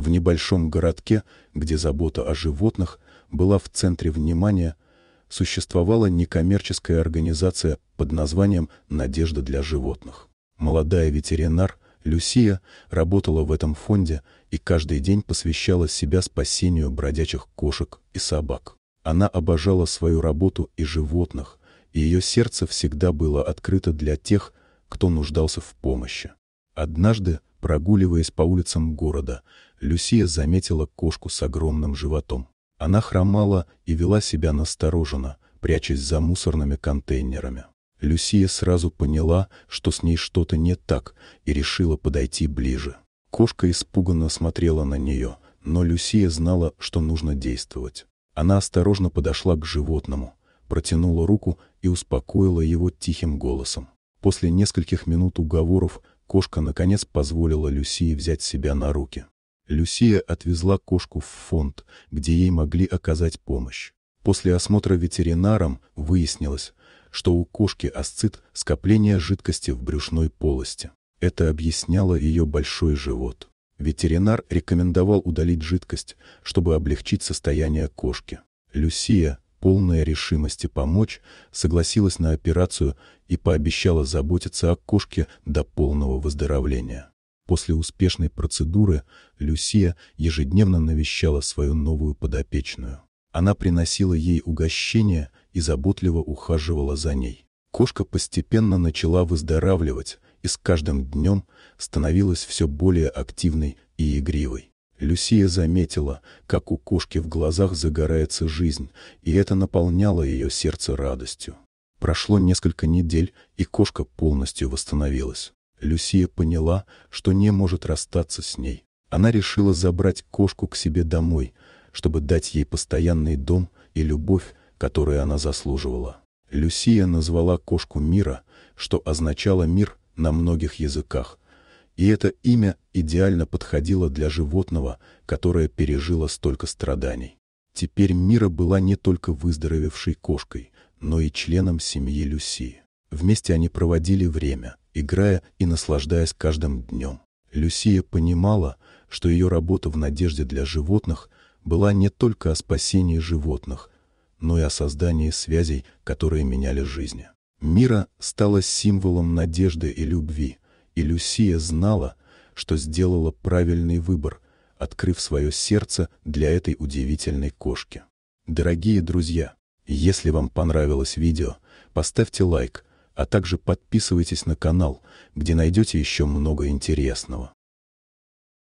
в небольшом городке, где забота о животных была в центре внимания, существовала некоммерческая организация под названием «Надежда для животных». Молодая ветеринар Люсия работала в этом фонде и каждый день посвящала себя спасению бродячих кошек и собак. Она обожала свою работу и животных, и ее сердце всегда было открыто для тех, кто нуждался в помощи. Однажды Прогуливаясь по улицам города, Люсия заметила кошку с огромным животом. Она хромала и вела себя настороженно, прячась за мусорными контейнерами. Люсия сразу поняла, что с ней что-то не так, и решила подойти ближе. Кошка испуганно смотрела на нее, но Люсия знала, что нужно действовать. Она осторожно подошла к животному, протянула руку и успокоила его тихим голосом. После нескольких минут уговоров Кошка, наконец, позволила Люсии взять себя на руки. Люсия отвезла кошку в фонд, где ей могли оказать помощь. После осмотра ветеринаром выяснилось, что у кошки асцит скопление жидкости в брюшной полости. Это объясняло ее большой живот. Ветеринар рекомендовал удалить жидкость, чтобы облегчить состояние кошки. Люсия, полная решимости помочь, согласилась на операцию и пообещала заботиться о кошке до полного выздоровления. После успешной процедуры Люсия ежедневно навещала свою новую подопечную. Она приносила ей угощения и заботливо ухаживала за ней. Кошка постепенно начала выздоравливать и с каждым днем становилась все более активной и игривой. Люсия заметила, как у кошки в глазах загорается жизнь, и это наполняло ее сердце радостью. Прошло несколько недель, и кошка полностью восстановилась. Люсия поняла, что не может расстаться с ней. Она решила забрать кошку к себе домой, чтобы дать ей постоянный дом и любовь, которую она заслуживала. Люсия назвала кошку мира, что означало мир на многих языках, и это имя идеально подходило для животного, которое пережило столько страданий. Теперь Мира была не только выздоровевшей кошкой, но и членом семьи Люси. Вместе они проводили время, играя и наслаждаясь каждым днем. Люсия понимала, что ее работа в надежде для животных была не только о спасении животных, но и о создании связей, которые меняли жизни. Мира стала символом надежды и любви, и Люсия знала, что сделала правильный выбор, открыв свое сердце для этой удивительной кошки. Дорогие друзья, если вам понравилось видео, поставьте лайк, а также подписывайтесь на канал, где найдете еще много интересного.